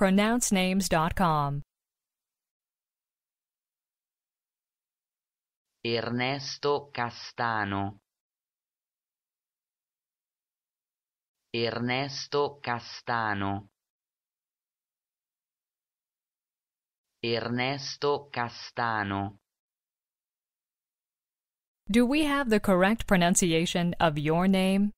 pronouncenames.com. Ernesto Castano Ernesto Castano Ernesto Castano Do we have the correct pronunciation of your name?